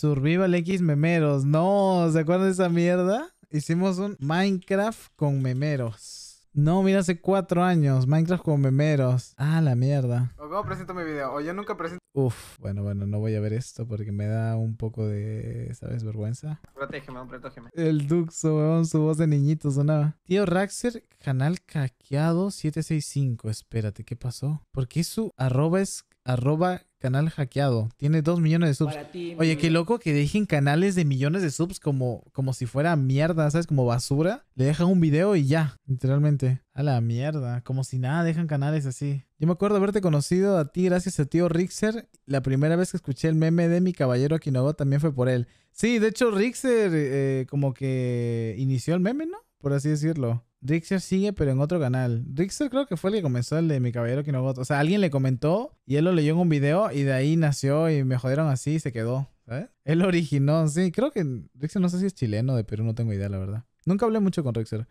Survival X Memeros. No, ¿se acuerdan de esa mierda? Hicimos un Minecraft con memeros. No, mira, hace cuatro años. Minecraft con memeros. Ah, la mierda. O cómo presento mi video. O yo nunca presento. Uf, bueno, bueno, no voy a ver esto porque me da un poco de, ¿sabes? Vergüenza. Protégeme, protégeme. El Duxo, weón, su voz de niñito sonaba. Tío Raxer, canal caqueado 765. Espérate, ¿qué pasó? ¿Por qué su arroba es arroba Canal hackeado. Tiene dos millones de subs. Oye, qué loco que dejen canales de millones de subs como, como si fuera mierda, ¿sabes? Como basura. Le dejan un video y ya, literalmente. A la mierda. Como si nada, dejan canales así. Yo me acuerdo haberte conocido a ti gracias a tío Rixer. La primera vez que escuché el meme de mi caballero Akinogo también fue por él. Sí, de hecho, Rixer eh, como que inició el meme, ¿no? Por así decirlo. Rixer sigue, pero en otro canal. Rixer creo que fue el que comenzó el de Mi Caballero Kinogoto. O sea, alguien le comentó y él lo leyó en un video y de ahí nació y me jodieron así y se quedó. ¿sabes? Él originó, sí. Creo que Rixer no sé si es chileno, de Perú, no tengo idea, la verdad. Nunca hablé mucho con Rixer.